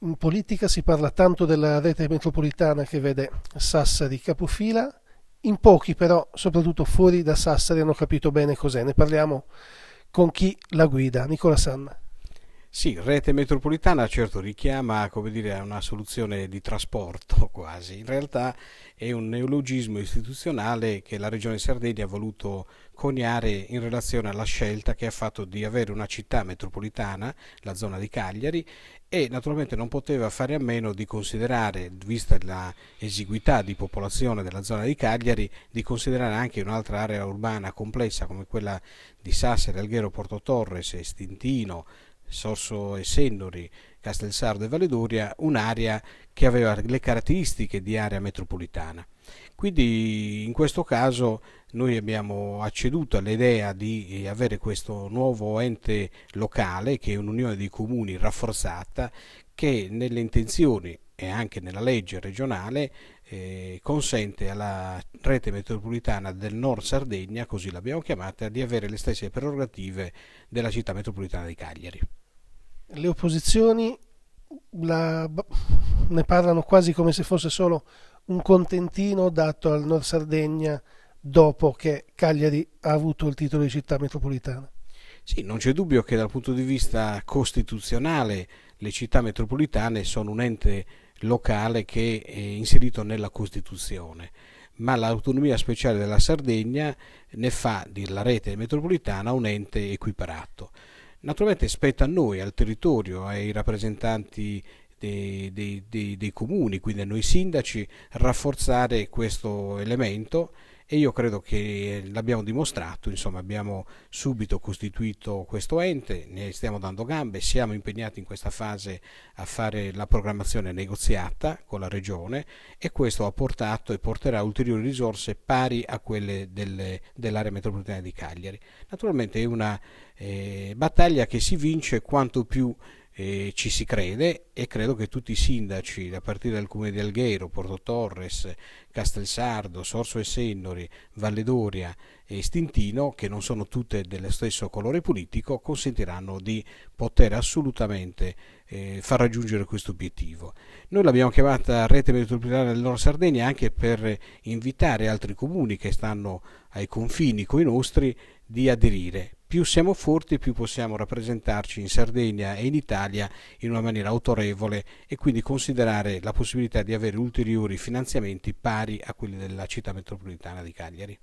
In politica si parla tanto della rete metropolitana che vede Sassari capofila, in pochi però, soprattutto fuori da Sassari, hanno capito bene cos'è. Ne parliamo con chi la guida, Nicola Sanna. Sì, rete metropolitana certo richiama dire, a una soluzione di trasporto quasi, in realtà è un neologismo istituzionale che la Regione Sardegna ha voluto coniare in relazione alla scelta che ha fatto di avere una città metropolitana, la zona di Cagliari, e naturalmente non poteva fare a meno di considerare, vista l'esiguità di popolazione della zona di Cagliari, di considerare anche un'altra area urbana complessa come quella di Sassari, Alghero, Porto Torres, Stintino, Sorso e Sennori, Castelsardo e Valedoria, un'area che aveva le caratteristiche di area metropolitana. Quindi in questo caso noi abbiamo acceduto all'idea di eh, avere questo nuovo ente locale che è un'unione dei comuni rafforzata che nelle intenzioni e anche nella legge regionale eh, consente alla rete metropolitana del nord Sardegna, così l'abbiamo chiamata, di avere le stesse prerogative della città metropolitana di Cagliari. Le opposizioni la, ne parlano quasi come se fosse solo un contentino dato al nord Sardegna dopo che Cagliari ha avuto il titolo di città metropolitana. Sì, non c'è dubbio che dal punto di vista costituzionale le città metropolitane sono un ente locale che è inserito nella Costituzione, ma l'autonomia speciale della Sardegna ne fa della rete metropolitana un ente equiparato. Naturalmente spetta a noi, al territorio, ai rappresentanti dei, dei, dei, dei comuni, quindi a noi sindaci, rafforzare questo elemento e io credo che l'abbiamo dimostrato, insomma abbiamo subito costituito questo ente, ne stiamo dando gambe, siamo impegnati in questa fase a fare la programmazione negoziata con la Regione e questo ha portato e porterà ulteriori risorse pari a quelle dell'area metropolitana di Cagliari. Naturalmente è una eh, battaglia che si vince quanto più eh, ci si crede e credo che tutti i sindaci, a partire dal Comune di Alghero, Porto Torres, Castelsardo, Sorso e Sennori, Valle Doria e Stintino, che non sono tutte dello stesso colore politico, consentiranno di poter assolutamente eh, far raggiungere questo obiettivo. Noi l'abbiamo chiamata Rete Metropolitana del Nord Sardegna anche per invitare altri comuni che stanno ai confini con i nostri di aderire più siamo forti, più possiamo rappresentarci in Sardegna e in Italia in una maniera autorevole e quindi considerare la possibilità di avere ulteriori finanziamenti pari a quelli della città metropolitana di Cagliari.